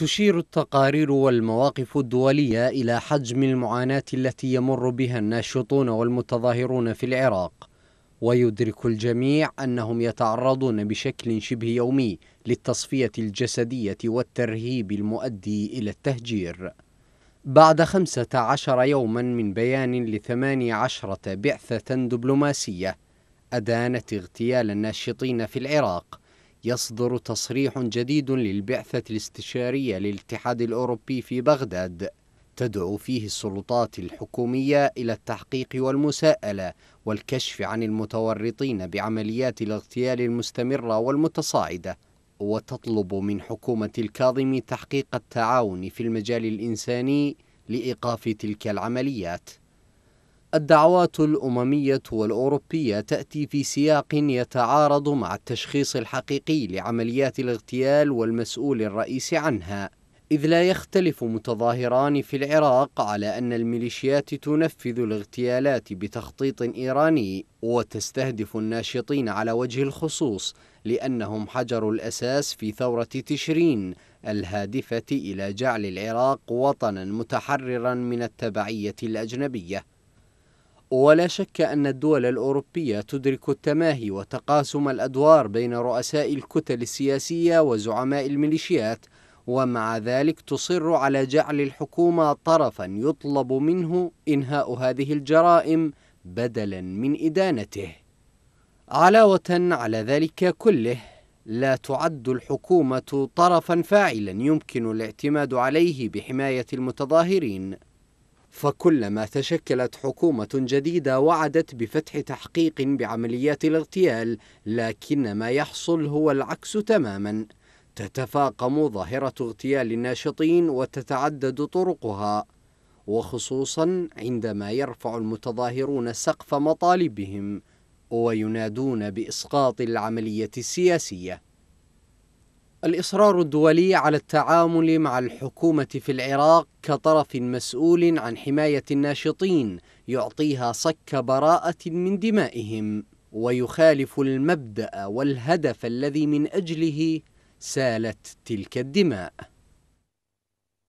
تشير التقارير والمواقف الدولية إلى حجم المعاناة التي يمر بها الناشطون والمتظاهرون في العراق ويدرك الجميع أنهم يتعرضون بشكل شبه يومي للتصفية الجسدية والترهيب المؤدي إلى التهجير بعد 15 يوما من بيان لثماني عشرة بعثة دبلوماسية أدانت اغتيال الناشطين في العراق يصدر تصريح جديد للبعثة الاستشارية للاتحاد الأوروبي في بغداد تدعو فيه السلطات الحكومية إلى التحقيق والمساءلة والكشف عن المتورطين بعمليات الاغتيال المستمرة والمتصاعدة وتطلب من حكومة الكاظم تحقيق التعاون في المجال الإنساني لإيقاف تلك العمليات الدعوات الأممية والأوروبية تأتي في سياق يتعارض مع التشخيص الحقيقي لعمليات الاغتيال والمسؤول الرئيسي عنها، إذ لا يختلف متظاهران في العراق على أن الميليشيات تنفذ الاغتيالات بتخطيط إيراني وتستهدف الناشطين على وجه الخصوص لأنهم حجر الأساس في ثورة تشرين الهادفة إلى جعل العراق وطنا متحررا من التبعية الأجنبية ولا شك أن الدول الأوروبية تدرك التماهي وتقاسم الأدوار بين رؤساء الكتل السياسية وزعماء الميليشيات ومع ذلك تصر على جعل الحكومة طرفا يطلب منه إنهاء هذه الجرائم بدلا من إدانته علاوة على ذلك كله لا تعد الحكومة طرفا فاعلا يمكن الاعتماد عليه بحماية المتظاهرين فكلما تشكلت حكومة جديدة وعدت بفتح تحقيق بعمليات الاغتيال لكن ما يحصل هو العكس تماما تتفاقم ظاهرة اغتيال الناشطين وتتعدد طرقها وخصوصا عندما يرفع المتظاهرون سقف مطالبهم وينادون بإسقاط العملية السياسية الإصرار الدولي على التعامل مع الحكومة في العراق كطرف مسؤول عن حماية الناشطين يعطيها صك براءة من دمائهم ويخالف المبدأ والهدف الذي من أجله سالت تلك الدماء